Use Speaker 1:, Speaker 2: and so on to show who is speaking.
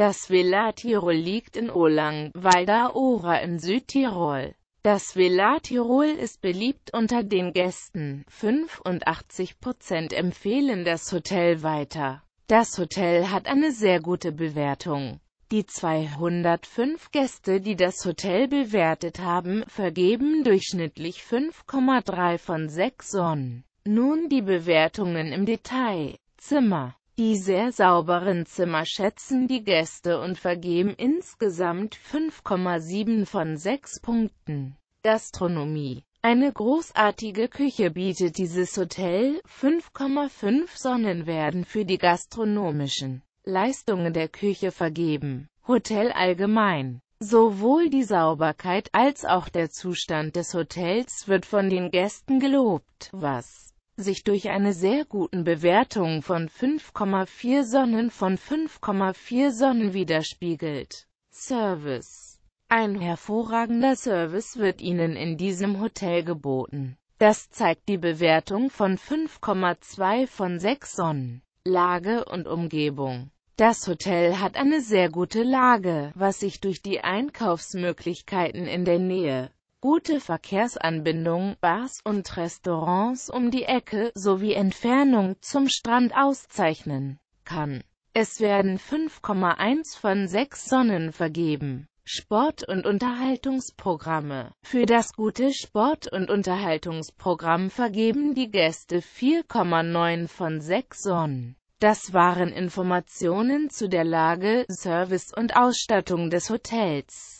Speaker 1: Das Villa Tirol liegt in Olang, Valdaora in Südtirol. Das Villa Tirol ist beliebt unter den Gästen. 85% empfehlen das Hotel weiter. Das Hotel hat eine sehr gute Bewertung. Die 205 Gäste, die das Hotel bewertet haben, vergeben durchschnittlich 5,3 von 6 Sonnen. Nun die Bewertungen im Detail. Zimmer die sehr sauberen Zimmer schätzen die Gäste und vergeben insgesamt 5,7 von 6 Punkten. Gastronomie eine großartige Küche bietet dieses Hotel, 5,5 Sonnen werden für die gastronomischen Leistungen der Küche vergeben. Hotel allgemein. Sowohl die Sauberkeit als auch der Zustand des Hotels wird von den Gästen gelobt, was sich durch eine sehr guten Bewertung von 5,4 Sonnen von 5,4 Sonnen widerspiegelt. Service Ein hervorragender Service wird Ihnen in diesem Hotel geboten. Das zeigt die Bewertung von 5,2 von 6 Sonnen. Lage und Umgebung das Hotel hat eine sehr gute Lage, was sich durch die Einkaufsmöglichkeiten in der Nähe gute Verkehrsanbindung, Bars und Restaurants um die Ecke sowie Entfernung zum Strand auszeichnen kann. Es werden 5,1 von 6 Sonnen vergeben. Sport- und Unterhaltungsprogramme. Für das gute Sport- und Unterhaltungsprogramm vergeben die Gäste 4,9 von 6 Sonnen. Das waren Informationen zu der Lage, Service und Ausstattung des Hotels.